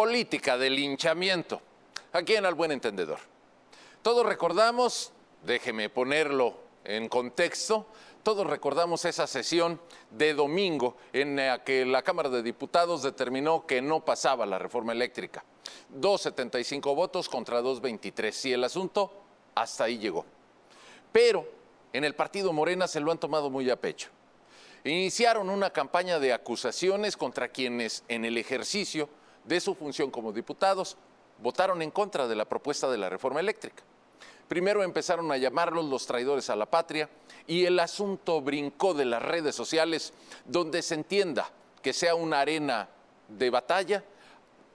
política de linchamiento. Aquí en Al Buen Entendedor. Todos recordamos, déjeme ponerlo en contexto, todos recordamos esa sesión de domingo en la que la Cámara de Diputados determinó que no pasaba la reforma eléctrica. 275 votos contra 223 y el asunto hasta ahí llegó. Pero en el partido Morena se lo han tomado muy a pecho. Iniciaron una campaña de acusaciones contra quienes en el ejercicio de su función como diputados, votaron en contra de la propuesta de la reforma eléctrica. Primero empezaron a llamarlos los traidores a la patria y el asunto brincó de las redes sociales donde se entienda que sea una arena de batalla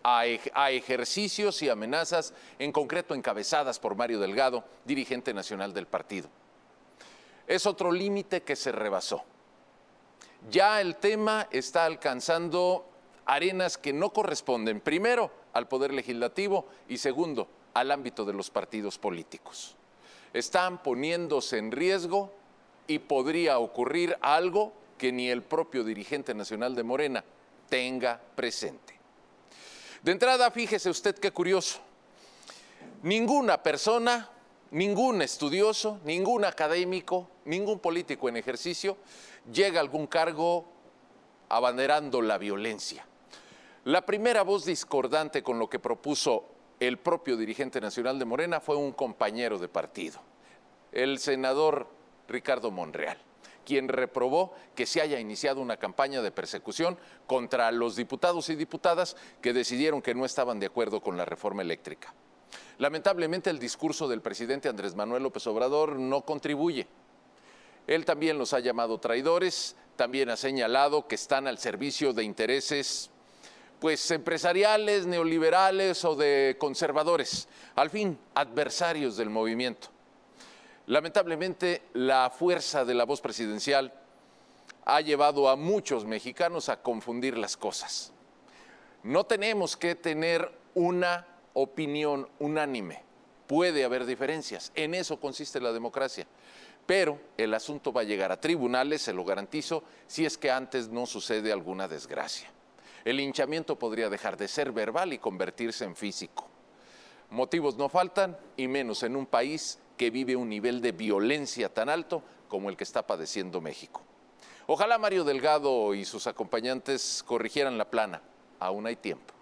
a, ejercicios y amenazas, en concreto encabezadas por Mario Delgado, dirigente nacional del partido. Es otro límite que se rebasó. Ya el tema está alcanzando arenas que no corresponden, primero, al Poder Legislativo y segundo, al ámbito de los partidos políticos. Están poniéndose en riesgo y podría ocurrir algo que ni el propio dirigente nacional de Morena tenga presente. De entrada, fíjese usted qué curioso. Ninguna persona, ningún estudioso, ningún académico, ningún político en ejercicio llega a algún cargo abanderando la violencia. La primera voz discordante con lo que propuso el propio dirigente nacional de Morena fue un compañero de partido, el senador Ricardo Monreal quien reprobó que se haya iniciado una campaña de persecución contra los diputados y diputadas que decidieron que no estaban de acuerdo con la reforma eléctrica. Lamentablemente el discurso del presidente Andrés Manuel López Obrador no contribuye. Él también los ha llamado traidores, también ha señalado que están al servicio de intereses pues empresariales, neoliberales o de conservadores, al fin adversarios del movimiento. Lamentablemente, la fuerza de la voz presidencial ha llevado a muchos mexicanos a confundir las cosas. No tenemos que tener una opinión unánime. Puede haber diferencias, en eso consiste la democracia. Pero el asunto va a llegar a tribunales, se lo garantizo, si es que antes no sucede alguna desgracia el hinchamiento podría dejar de ser verbal y convertirse en físico. Motivos no faltan, y menos en un país que vive un nivel de violencia tan alto como el que está padeciendo México. Ojalá Mario Delgado y sus acompañantes corrigieran la plana. Aún hay tiempo.